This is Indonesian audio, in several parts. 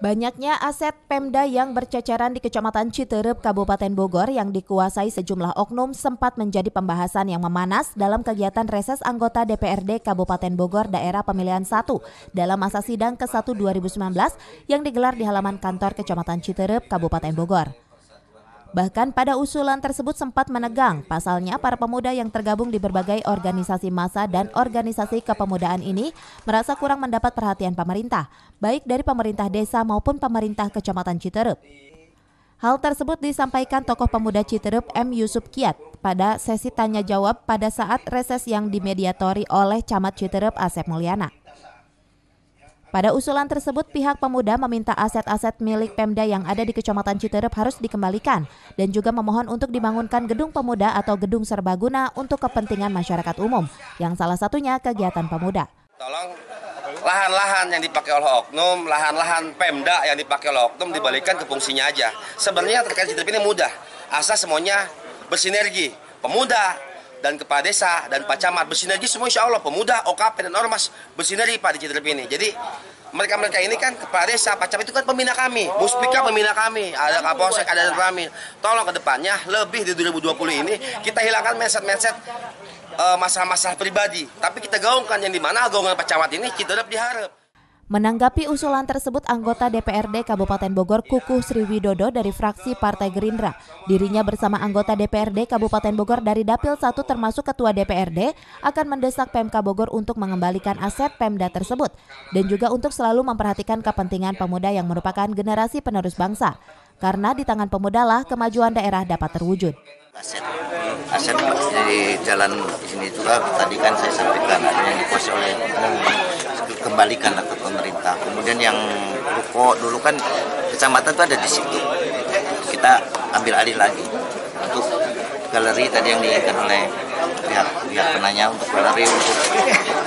Banyaknya aset Pemda yang berceceran di Kecamatan Citerep, Kabupaten Bogor yang dikuasai sejumlah oknum sempat menjadi pembahasan yang memanas dalam kegiatan reses anggota DPRD Kabupaten Bogor daerah pemilihan 1 dalam masa sidang ke-1 2019 yang digelar di halaman kantor Kecamatan Citerep, Kabupaten Bogor. Bahkan pada usulan tersebut sempat menegang, pasalnya para pemuda yang tergabung di berbagai organisasi massa dan organisasi kepemudaan ini merasa kurang mendapat perhatian pemerintah, baik dari pemerintah desa maupun pemerintah kecamatan Citerup. Hal tersebut disampaikan tokoh pemuda Citerup M. Yusuf Kiat pada sesi tanya jawab pada saat reses yang dimediatori oleh Camat Citerup Asep Mulyana. Pada usulan tersebut, pihak pemuda meminta aset-aset milik Pemda yang ada di Kecamatan Citerep harus dikembalikan dan juga memohon untuk dibangunkan gedung pemuda atau gedung serbaguna untuk kepentingan masyarakat umum, yang salah satunya kegiatan pemuda. Tolong lahan-lahan yang dipakai oleh oknum, lahan-lahan Pemda yang dipakai oleh oknum dibalikan ke fungsinya aja. Sebenarnya terkait Citerep ini mudah, asal semuanya bersinergi. Pemuda, dan kepala desa dan pak camat bersinergi semua insya Allah pemuda OKP dan ormas bersinergi pak di Citerp ini jadi mereka mereka ini kan kepala desa pak camat itu kan pembina kami muspika pembina kami ada kapolsek ada kami tolong ke depannya lebih di 2020 ini kita hilangkan mindset meset eh, masalah-masalah pribadi tapi kita gaungkan yang di mana gaungan pak camat ini kita dapat diharap Menanggapi usulan tersebut, anggota DPRD Kabupaten Bogor Kukuh Sriwidodo dari fraksi Partai Gerindra. Dirinya bersama anggota DPRD Kabupaten Bogor dari Dapil 1 termasuk Ketua DPRD akan mendesak PMK Bogor untuk mengembalikan aset Pemda tersebut dan juga untuk selalu memperhatikan kepentingan pemuda yang merupakan generasi penerus bangsa. Karena di tangan pemudalah kemajuan daerah dapat terwujud. Aset, aset di jalan sini juga tadi kan saya sampaikan ada yang dikuasai oleh dikembalikan ke pemerintah. Kemudian yang ruko dulu kan kecamatan itu ada di situ. Kita ambil alih lagi untuk galeri tadi yang diinginkan oleh pihak pihak penanya untuk galeri untuk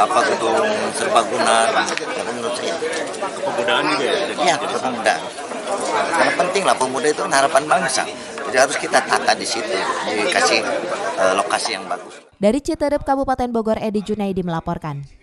apa gedung serbaguna karena menurut saya kepemudaan juga ya Iya, pemuda karena penting lah pemuda itu harapan bangsa jadi harus kita tata di situ dikasih eh, lokasi yang bagus dari Citerep Kabupaten Bogor Edi Junaidi melaporkan